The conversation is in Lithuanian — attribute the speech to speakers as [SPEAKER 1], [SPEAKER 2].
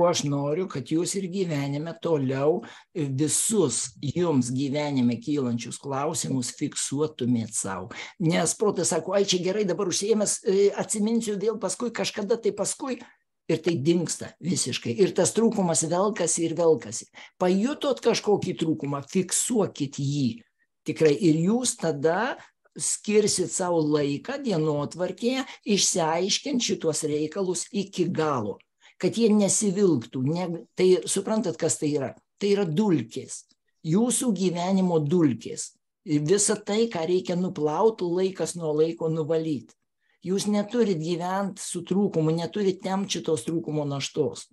[SPEAKER 1] o aš noriu, kad jūs ir gyvenime toliau visus jums gyvenime kylančius klausimus fiksuotumėt savo. Nes protas sako, ai čia gerai, dabar užsiemęs, e, atsiminsiu vėl paskui, kažkada tai paskui. Ir tai dinksta visiškai. Ir tas trūkumas velkasi ir velkasi. Pajutot kažkokį trūkumą, fiksuokit jį. Tikrai. Ir jūs tada skirsit savo laiką dienotvarkėje, išsiaiškint šitos reikalus iki galo kad jie nesivilktų ne tai suprantat kas tai yra tai yra dulkės jūsų gyvenimo dulkės ir visa tai ką reikia nuplaut laikas nuo laiko nuvalyt jūs neturit gyvent su trūkumu neturit tempt šitos trūkumo naštos